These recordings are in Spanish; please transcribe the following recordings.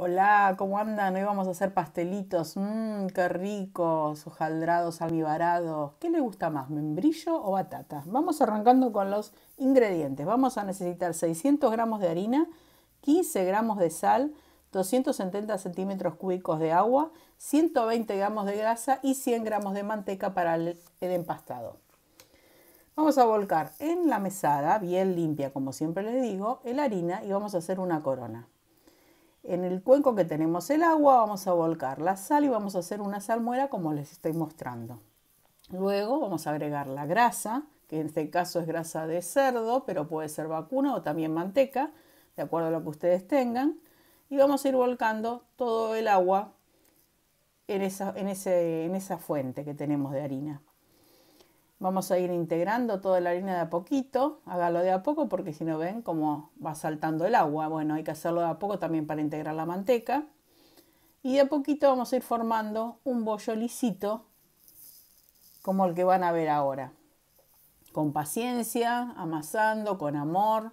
Hola, ¿cómo andan? Hoy vamos a hacer pastelitos. Mmm, qué ricos, hojaldrados, almibarados. ¿Qué le gusta más, membrillo o batata? Vamos arrancando con los ingredientes. Vamos a necesitar 600 gramos de harina, 15 gramos de sal, 270 centímetros cúbicos de agua, 120 gramos de grasa y 100 gramos de manteca para el empastado. Vamos a volcar en la mesada, bien limpia como siempre les digo, la harina y vamos a hacer una corona. En el cuenco que tenemos el agua vamos a volcar la sal y vamos a hacer una salmuera como les estoy mostrando. Luego vamos a agregar la grasa, que en este caso es grasa de cerdo, pero puede ser vacuna o también manteca, de acuerdo a lo que ustedes tengan. Y vamos a ir volcando todo el agua en esa, en en esa fuente que tenemos de harina. Vamos a ir integrando toda la harina de a poquito, hágalo de a poco porque si no ven cómo va saltando el agua. Bueno, hay que hacerlo de a poco también para integrar la manteca. Y de a poquito vamos a ir formando un bollo lisito como el que van a ver ahora. Con paciencia, amasando, con amor,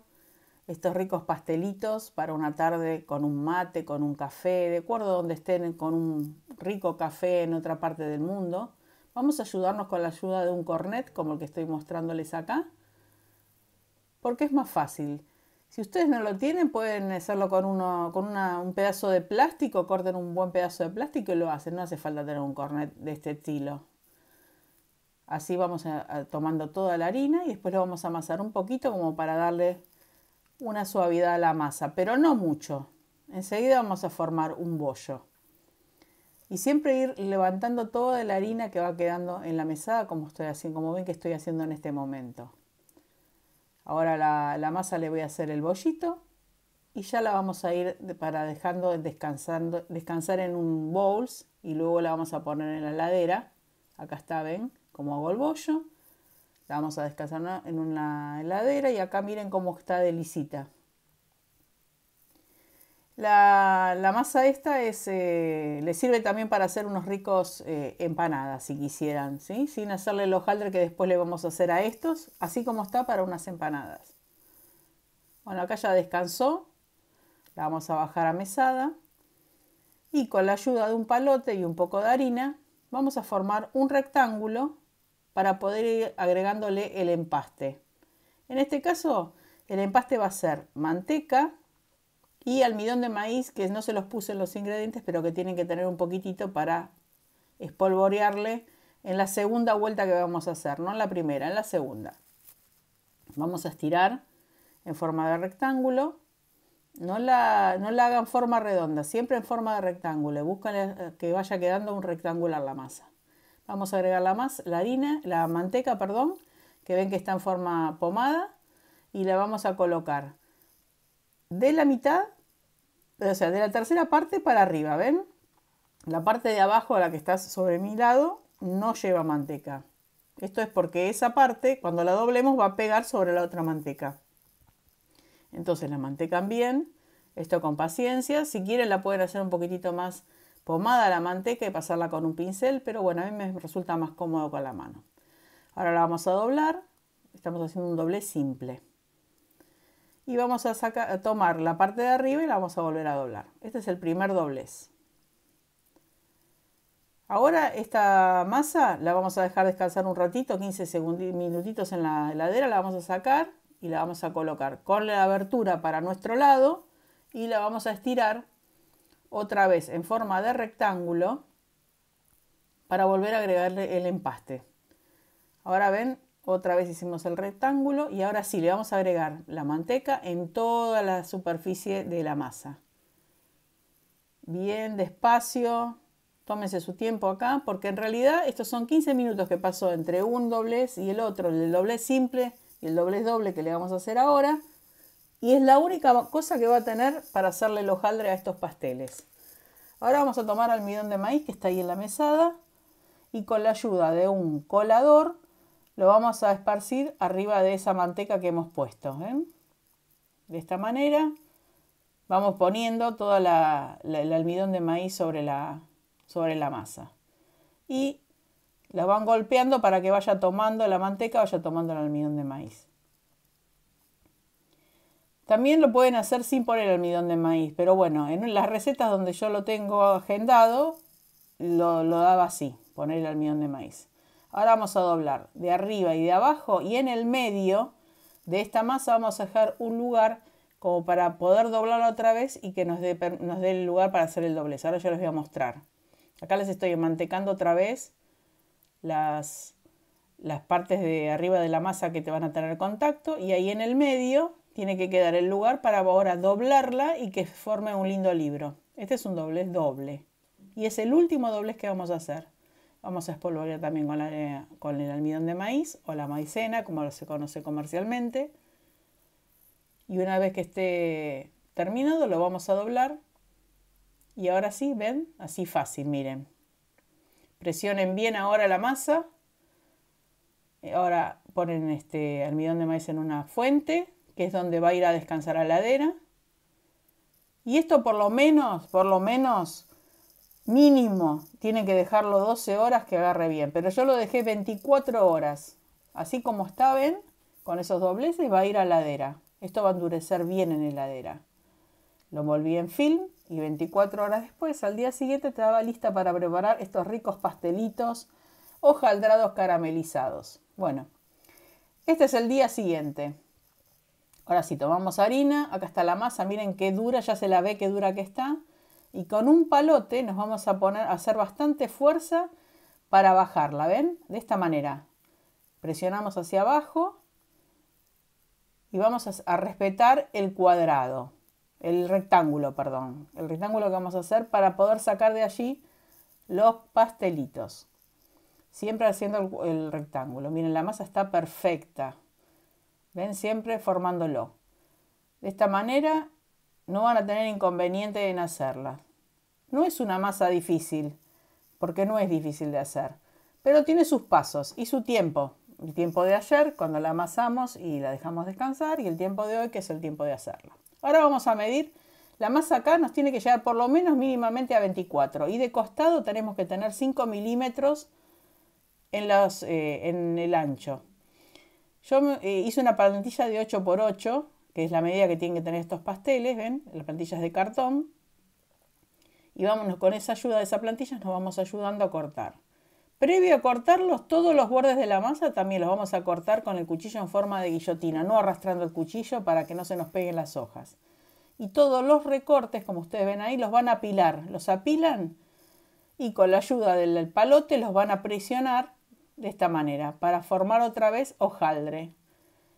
estos ricos pastelitos para una tarde con un mate, con un café, de acuerdo donde estén con un rico café en otra parte del mundo Vamos a ayudarnos con la ayuda de un cornet como el que estoy mostrándoles acá, porque es más fácil. Si ustedes no lo tienen, pueden hacerlo con, un pedazo de plástico, corten un buen pedazo de plástico y lo hacen. No hace falta tener un cornet de este estilo. Así vamos tomando toda la harina y después lo vamos a amasar un poquito como para darle una suavidad a la masa, pero no mucho. Enseguida vamos a formar un bollo y siempre ir levantando toda la harina que va quedando en la mesada como estoy haciendo, como ven que estoy haciendo en este momento. Ahora la, masa le voy a hacer el bollito y ya la vamos a ir para dejando descansando, descansar en un bowls y luego la vamos a poner en la heladera. Acá está, ven como hago el bollo. La vamos a descansar en una heladera y acá miren cómo está de la, masa esta es, eh, le sirve también para hacer unos ricos eh, empanadas, si quisieran, sin hacerle el hojaldre que después le vamos a hacer a estos, así como está para unas empanadas. Bueno, acá ya descansó, la vamos a bajar a mesada y con la ayuda de un palote y un poco de harina vamos a formar un rectángulo para poder ir agregándole el empaste. En este caso, el empaste va a ser manteca, y almidón de maíz que no se los puse en los ingredientes, pero que tienen que tener un poquitito para espolvorearle en la segunda vuelta que vamos a hacer, no en la primera, en la segunda. Vamos a estirar en forma de rectángulo. No la, no la hagan forma redonda, siempre en forma de rectángulo. Buscan eh, que vaya quedando un rectangular la masa. Vamos a agregar la, la harina, la manteca, perdón, que ven que está en forma pomada y la vamos a colocar de la mitad o sea, de la tercera parte para arriba, ¿ven? La parte de abajo a la que está sobre mi lado no lleva manteca. Esto es porque esa parte, cuando la doblemos, va a pegar sobre la otra manteca. Entonces la mantecan bien, esto con paciencia. Si quieren la pueden hacer un poquitito más pomada la manteca y pasarla con un pincel, pero bueno, a mí me resulta más cómodo con la mano. Ahora la vamos a doblar. Estamos haciendo un doble simple y vamos a, tomar la parte de arriba y la vamos a volver a doblar. Este es el primer doblez. Ahora esta masa la vamos a dejar descansar un ratito, 15 segundos, minutitos en la heladera, la vamos a sacar y la vamos a colocar con la abertura para nuestro lado y la vamos a estirar otra vez en forma de rectángulo para volver a agregarle el empaste. Ahora ven, otra vez hicimos el rectángulo y ahora sí le vamos a agregar la manteca en toda la superficie de la masa. Bien despacio, tómese su tiempo acá porque en realidad estos son 15 minutos que pasó entre un doblez y el otro, el doblez simple y el doblez doble que le vamos a hacer ahora. Y es la única cosa que va a tener para hacerle el hojaldre a estos pasteles. Ahora vamos a tomar almidón de maíz que está ahí en la mesada y con la ayuda de un colador lo vamos a esparcir arriba de esa manteca que hemos puesto. ¿eh? De esta manera vamos poniendo todo el almidón de maíz sobre la, sobre la masa. Y la van golpeando para que vaya tomando la manteca, vaya tomando el almidón de maíz. También lo pueden hacer sin poner almidón de maíz, pero bueno, en las recetas donde yo lo tengo agendado, lo daba así, poner el almidón de maíz. Ahora vamos a doblar de arriba y de abajo y en el medio de esta masa vamos a dejar un lugar como para poder doblarla otra vez y que nos dé, nos dé el lugar para hacer el doblez. Ahora yo les voy a mostrar. Acá les estoy mantecando otra vez las, las partes de arriba de la masa que te van a tener contacto y ahí en el medio tiene que quedar el lugar para ahora doblarla y que forme un lindo libro. Este es un doblez doble y es el último doblez que vamos a hacer. Vamos a espolvorear también eh, con, el almidón de maíz o la maicena, como se conoce comercialmente. Y una vez que esté terminado, lo vamos a doblar. Y ahora sí, ven, así fácil, miren. Presionen bien ahora la masa. Eh, ahora ponen este almidón de maíz en una fuente, que es donde va a ir a descansar a la ladera. Y esto por lo menos, por lo menos Mínimo, tiene que dejarlo 12 horas que agarre bien, pero yo lo dejé 24 horas. Así como está, ven, con esos dobleces va a ir a ladera. Esto va a endurecer bien en heladera. Lo volví en film y 24 horas después, al día siguiente, estaba lista para preparar estos ricos pastelitos o jaldrados caramelizados. Bueno, este es el día siguiente. Ahora sí, tomamos harina, acá está la masa, miren qué dura, ya se la ve qué dura que está y con un palote nos vamos a poner a hacer bastante fuerza para bajarla, ¿ven? De esta manera. Presionamos hacia abajo y vamos a, respetar el cuadrado, el rectángulo, perdón, el rectángulo que vamos a hacer para poder sacar de allí los pastelitos. Siempre haciendo el, el rectángulo. Miren, la masa está perfecta. Ven, siempre formándolo. De esta manera no van a tener inconveniente en hacerla. No es una masa difícil, porque no es difícil de hacer, pero tiene sus pasos y su tiempo. El tiempo de ayer, cuando la amasamos y la dejamos descansar, y el tiempo de hoy, que es el tiempo de hacerla. Ahora vamos a medir. La masa acá nos tiene que llegar por lo menos mínimamente a 24 y de costado tenemos que tener 5 milímetros eh, en, el ancho. Yo eh, hice una plantilla de 8x8 que es la medida que tienen que tener estos pasteles, ¿ven? Las plantillas de cartón. Y vámonos con esa ayuda de esas plantillas, nos vamos ayudando a cortar. Previo a cortarlos, todos los bordes de la masa también los vamos a cortar con el cuchillo en forma de guillotina, no arrastrando el cuchillo para que no se nos peguen las hojas. Y todos los recortes, como ustedes ven ahí, los van a apilar. Los apilan y con la ayuda del palote los van a presionar de esta manera para formar otra vez hojaldre.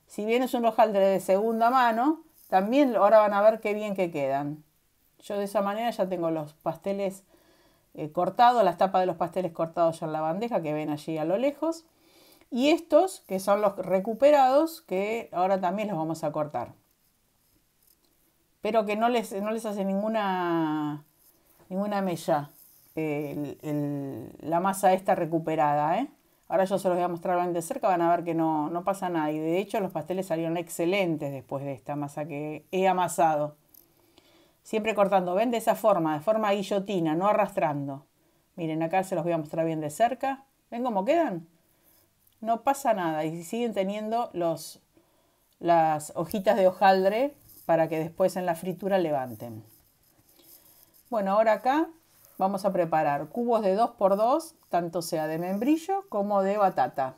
Si bien es un rojal de segunda mano, también ahora van a ver qué bien que quedan. Yo de esa manera ya tengo los pasteles eh, cortados, las tapas de los pasteles cortados ya en la bandeja que ven allí a lo lejos. Y estos, que son los recuperados, que ahora también los vamos a cortar. Pero que no les, no les hace ninguna, ninguna mella eh, la masa esta recuperada. ¿eh? Ahora yo se los voy a mostrar bien de cerca, van a ver que no, pasa nada. Y de hecho los pasteles salieron excelentes después de esta masa que he amasado. Siempre cortando, ven de esa forma, de forma guillotina, no arrastrando. Miren, acá se los voy a mostrar bien de cerca. ¿Ven cómo quedan? No pasa nada y siguen teniendo los, las hojitas de hojaldre para que después en la fritura levanten. Bueno, ahora acá Vamos a preparar cubos de 2x2, tanto sea de membrillo como de batata.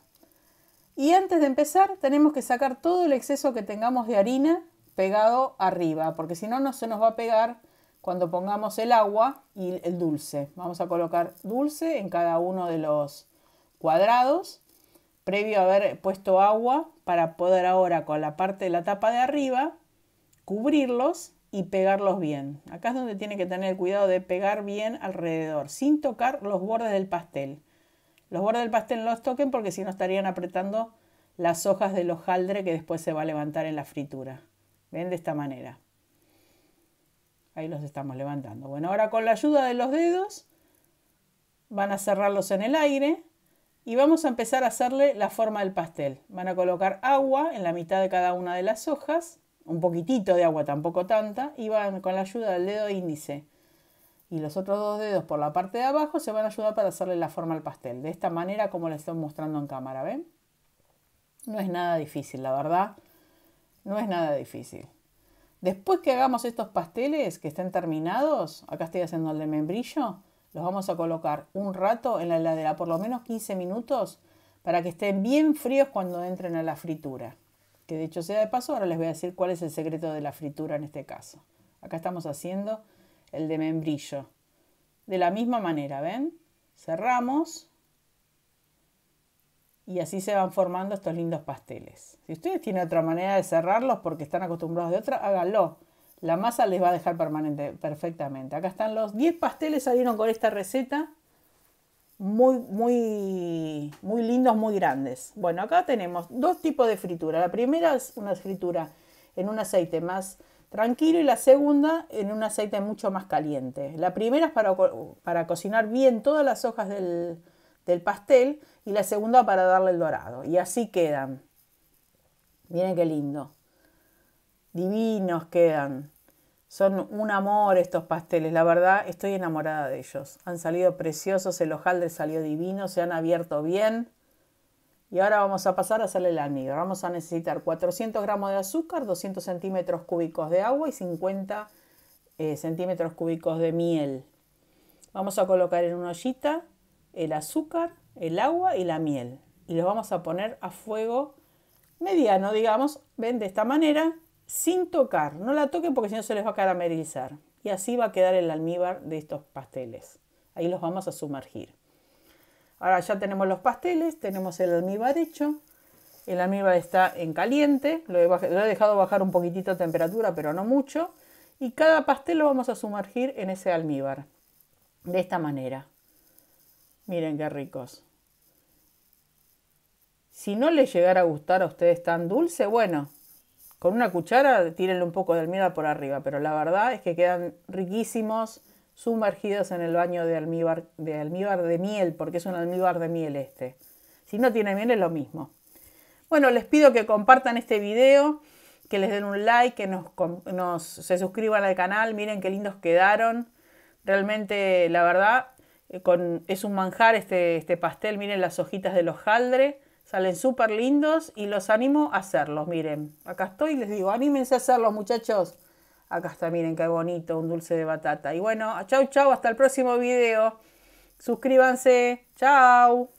Y antes de empezar tenemos que sacar todo el exceso que tengamos de harina pegado arriba, porque si no, no se nos va a pegar cuando pongamos el agua y el dulce. Vamos a colocar dulce en cada uno de los cuadrados, previo a haber puesto agua para poder ahora con la parte de la tapa de arriba cubrirlos y pegarlos bien. Acá es donde tiene que tener el cuidado de pegar bien alrededor, sin tocar los bordes del pastel. Los bordes del pastel los toquen porque si no estarían apretando las hojas del hojaldre que después se va a levantar en la fritura. ¿Ven? De esta manera. Ahí los estamos levantando. Bueno, ahora con la ayuda de los dedos van a cerrarlos en el aire y vamos a empezar a hacerle la forma del pastel. Van a colocar agua en la mitad de cada una de las hojas un poquitito de agua, tampoco tanta, y van con la ayuda del dedo índice y los otros dos dedos por la parte de abajo se van a ayudar para hacerle la forma al pastel. De esta manera como les estoy mostrando en cámara, ¿ven? No es nada difícil, la verdad. No es nada difícil. Después que hagamos estos pasteles que estén terminados, acá estoy haciendo el de membrillo, los vamos a colocar un rato en la heladera, por lo menos 15 minutos, para que estén bien fríos cuando entren a la fritura que hecho sea de paso, ahora les voy a decir cuál es el secreto de la fritura en este caso. Acá estamos haciendo el de membrillo. De la misma manera, ¿ven? Cerramos y así se van formando estos lindos pasteles. Si ustedes tienen otra manera de cerrarlos porque están acostumbrados de otra, háganlo. La masa les va a dejar permanente, perfectamente. Acá están los 10 pasteles salieron con esta receta muy, muy, muy lindos, muy grandes. Bueno, acá tenemos dos tipos de fritura. La primera es una fritura en un aceite más tranquilo y la segunda en un aceite mucho más caliente. La primera es para, cocinar bien todas las hojas del, del pastel y la segunda para darle el dorado. Y así quedan. Miren qué lindo. Divinos quedan. Son un amor estos pasteles, la verdad estoy enamorada de ellos. Han salido preciosos, el hojaldre salió divino, se han abierto bien. Y ahora vamos a pasar a hacerle el almíbar. Vamos a necesitar 400 gramos de azúcar, 200 centímetros cúbicos de agua y 50 eh, centímetros cúbicos de miel. Vamos a colocar en una ollita el azúcar, el agua y la miel. Y los vamos a poner a fuego mediano, digamos, ven de esta manera, sin tocar. No la toquen porque si no se les va a caramelizar. Y así va a quedar el almíbar de estos pasteles. Ahí los vamos a sumergir. Ahora ya tenemos los pasteles, tenemos el almíbar hecho. El almíbar está en caliente, lo he, lo he dejado bajar un poquitito de temperatura, pero no mucho. Y cada pastel lo vamos a sumergir en ese almíbar. De esta manera. Miren qué ricos. Si no les llegara a gustar a ustedes tan dulce, bueno, con una cuchara tírenle un poco de almíbar por arriba, pero la verdad es que quedan riquísimos sumergidos en el baño de almíbar de, almíbar de miel, porque es un almíbar de miel este. Si no tiene miel es lo mismo. Bueno, les pido que compartan este video, que les den un like, que nos, se suscriban al canal, miren qué lindos quedaron. Realmente, la verdad, eh, es un manjar este, este pastel, miren las hojitas del hojaldre. Salen súper lindos y los animo a hacerlos. Miren, acá estoy, les digo, anímense a hacerlos, muchachos. Acá está, miren qué bonito, un dulce de batata. Y bueno, chau, chau, hasta el próximo video. Suscríbanse. Chau.